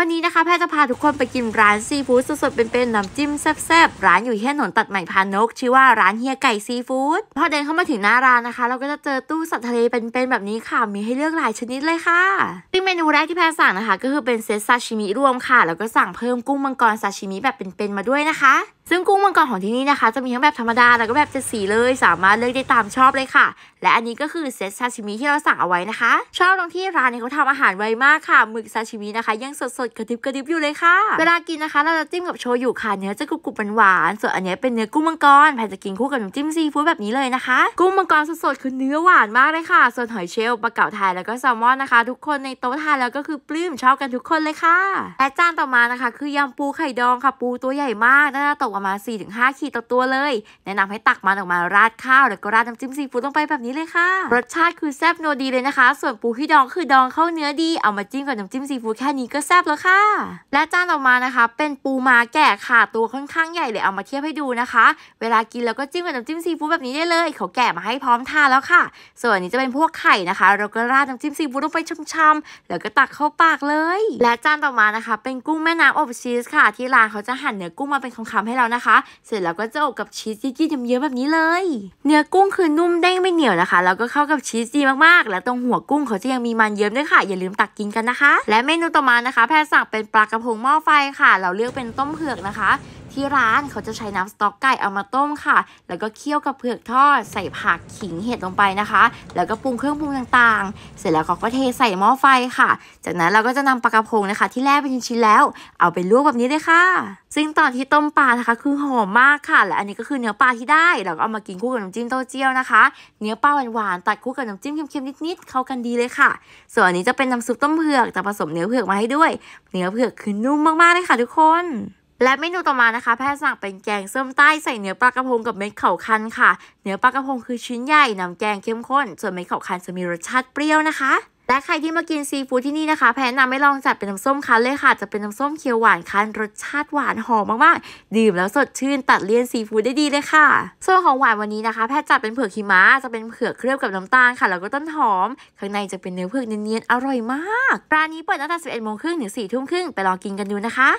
วันนี้นะคะ แพทย์จะพาทุกคนไปกินร้านซีฟู้ดสดๆเป็นๆน้ำจิ้มแซ่บๆ ร้านอยู่ที่ถนนตัดใหม่พานก ชื่อว่าร้านเฮียไก่ซีฟู้ดพอเดินเข้ามาถึงหน้าร้านนะคะ เราก็จะเจอตู้สัตว์ทะเลเป็นๆแบบนี้ค่ะมีให้เลือกหลายชนิดเลยค่ะซึ่งเมนูแรกที่แพทย์สั่งนะคะก็คือเป็นเซตซาชิมิรวมค่ะ แล้วก็สั่งเพิ่มกุ้งมังกรซาชิมิแบบเป็นๆมาด้วยนะคะซึ่งกุ้งมังกรของที่นี่นะคะจะมีทั้งแบบธรรมดาแล้วก็แบบเจ็ดสีเลยสามารถเลือกได้ตามชอบเลยค่ะ และอันนี้ก็คือเซตซาชิมิที่เราสั่งเอาไว้นะคะชอบตรงที่ร้านเนี่ยเขาทำอาหารไวมากค่ะหมึกซาชิมินะคะ ยังสดๆกระดิบกระดิบอยู่เลยค่ะเวลากินนะคะ เราจะจิ้มกับโชยุค่ะเนื้อจะกรุบกรุบหวานส่วนอันนี้เป็นเนื้อกุ้งมังกรแพนจะกินคู่กับน้ำจิ้มซีฟู้ดแบบนี้เลยนะคะ กุ้งมังกรสดๆคือเนื้อหวานมากเลยค่ะ ส่วนหอยเชลล์ปลาเก๋าไทยแล้วก็แซลมอนนะคะ ทุกคนในโต๊ะทานแล้วก็คือปลื้มชอบกันทุกคนเลยค่ะและจานต่อมานะคะ คือยำปูไข่ดองค่ะปูตัวใหญ่มากหน้าตออกมา 4-5 ขีดต่อตัวเลย แนะนำให้ตักมันออกมาราดข้าวแล้วก็ราดน้ำจิ้มซีฟู้ดลงไปแบบนี้เลยค่ะ รสชาติคือแซ่บโนดีเลยนะคะ ส่วนปูที่ดองคือดองเข้าเนื้อดี เอามาจิ้มกับน้ำจิ้มซีฟู้ดแค่นี้ก็แซ่บแล้วค่ะ และจานต่อมานะคะ เป็นปูมาแก่ค่ะตัวค่อนข้างใหญ่เลยเอามาเทียบให้ดูนะคะ เวลากินแล้วก็จิ้มกับน้ำจิ้มซีฟู้ดแบบนี้ได้เลย เขาแกะมาให้พร้อมทานแล้วค่ะ ส่วนนี้จะเป็นพวกไข่นะคะ เราก็ราดน้ำจิ้มซีฟู้ดลงไปช่ำๆแล้วก็ตักเข้าปากเลย และจานต่อมานะคะ เป็นกุ้งแม่น้ำอบชีสค่ะที่ร้านเขาจะหั่นเนื้อกุ้งมาเป็นคำๆให้เราวนะคะเสร็จแล้วก็จะอบกับชีสจี้ๆเยอะๆแบบนี้เลยเนื้อกุ้งคือนุ่มเด้งไม่เหนียวนะคะแล้วก็เข้ากับชีสดีมากๆและตรงหัวกุ้งเขาจะยังมีมันเยิ้มด้วยค่ะ อย่าลืมตักกินกันนะคะ และเมนูต่อมานะคะแพรสั่งเป็นปลากระพงหม้อไฟค่ะ เราเลือกเป็นต้มเผือกนะคะที่ร้านเขาจะใช้น้ำสต๊อกไก่เอามาต้มค่ะ แล้วก็เคี่ยวกับเผือกทอด ใส่ผักขิงเห็ดลงไปนะคะ แล้วก็ปรุงเครื่องปรุงต่างๆ เสร็จแล้วเขาก็เทใส่หม้อไฟค่ะ จากนั้นเราก็จะนำปลากระพงนะคะ ที่แล่เป็นชิ้นๆแล้ว เอาไปลวกแบบนี้เลยค่ะ ซึ่งตอนที่ต้มปลานะคะ คือหอมมากค่ะ และอันนี้ก็คือเนื้อปลาที่ได้ เราก็เอามากินคู่กับน้ำจิ้มเต้าเจี้ยวนะคะ เนื้อปลาหวานๆตัดคู่กับน้ำจิ้มเค็มๆนิดๆเข้ากันดีเลยค่ะ ส่วนอันนี้จะเป็นน้ำซุปต้มเผือกแต่ผสมเนื้อเผือกมาให้ด้วย เนื้อเผือกคือนุ่มมากๆเลยค่ะ ทุกคนและเมนูต่อมานะคะแพทย์สั่งเป็นแกงส้มใต้ใส่เนื้อปลากระพงกับเม็ดเข่าคันค่ะเนื้อปลากระพงคือชิ้นใหญ่น้ำแกงเข้มข้น ส่วนเม็ดเข่าคันจะมีรสชาติเปรี้ยวนะคะ และใครที่มากินซีฟู้ดที่นี่นะคะแพนนำไม่ลองจัดเป็นน้ำส้มคันเลยค่ะจะเป็นน้ำส้มเคียวหวานคันรสชาติหวานหอมมากๆดื่มแล้วสดชื่นตัดเลี่ยนซีฟู้ดได้ดีเลยค่ะ ส่วนของหวานวันนี้นะคะแพทย์จัดเป็นเผือกหิมะจะเป็นเผือกเคลือบกับน้ำตาลค่ะแล้วก็ต้นหอม ข้างในจะเป็นเนื้อเผือกเนียนๆอร่อยมากร้านนี้เปิดตั้งแต่11โมงครึ่งถึง4ทุ่มครึ่งไปลองกินกันดูนะคะ